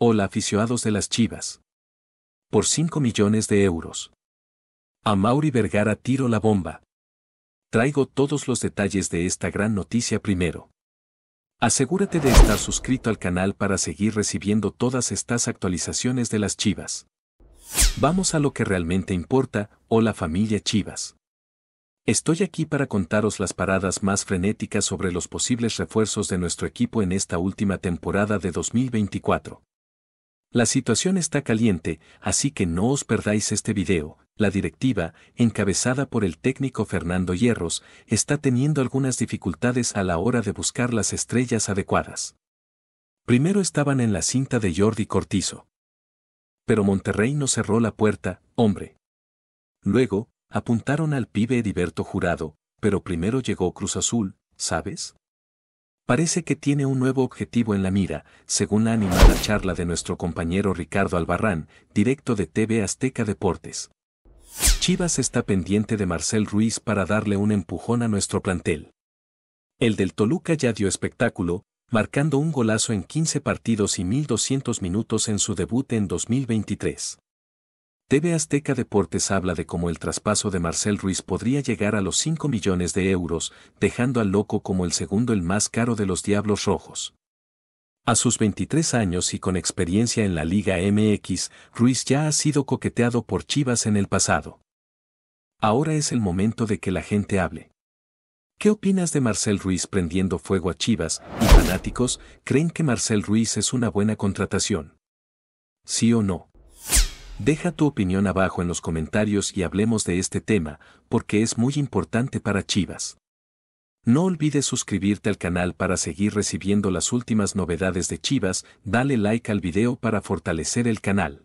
Hola aficionados de las Chivas. Por 5 millones de euros. A Mauri Vergara tiro la bomba. Traigo todos los detalles de esta gran noticia primero. Asegúrate de estar suscrito al canal para seguir recibiendo todas estas actualizaciones de las Chivas. Vamos a lo que realmente importa, hola familia Chivas. Estoy aquí para contaros las paradas más frenéticas sobre los posibles refuerzos de nuestro equipo en esta última temporada de 2024. La situación está caliente, así que no os perdáis este video. La directiva, encabezada por el técnico Fernando Hierros, está teniendo algunas dificultades a la hora de buscar las estrellas adecuadas. Primero estaban en la cinta de Jordi Cortizo. Pero Monterrey no cerró la puerta, hombre. Luego, apuntaron al pibe Ediberto Jurado, pero primero llegó Cruz Azul, ¿sabes? Parece que tiene un nuevo objetivo en la mira, según la animada charla de nuestro compañero Ricardo Albarrán, directo de TV Azteca Deportes. Chivas está pendiente de Marcel Ruiz para darle un empujón a nuestro plantel. El del Toluca ya dio espectáculo, marcando un golazo en 15 partidos y 1.200 minutos en su debut en 2023. TV Azteca Deportes habla de cómo el traspaso de Marcel Ruiz podría llegar a los 5 millones de euros, dejando al loco como el segundo el más caro de los Diablos Rojos. A sus 23 años y con experiencia en la Liga MX, Ruiz ya ha sido coqueteado por Chivas en el pasado. Ahora es el momento de que la gente hable. ¿Qué opinas de Marcel Ruiz prendiendo fuego a Chivas y fanáticos creen que Marcel Ruiz es una buena contratación? ¿Sí o no? Deja tu opinión abajo en los comentarios y hablemos de este tema, porque es muy importante para Chivas. No olvides suscribirte al canal para seguir recibiendo las últimas novedades de Chivas, dale like al video para fortalecer el canal.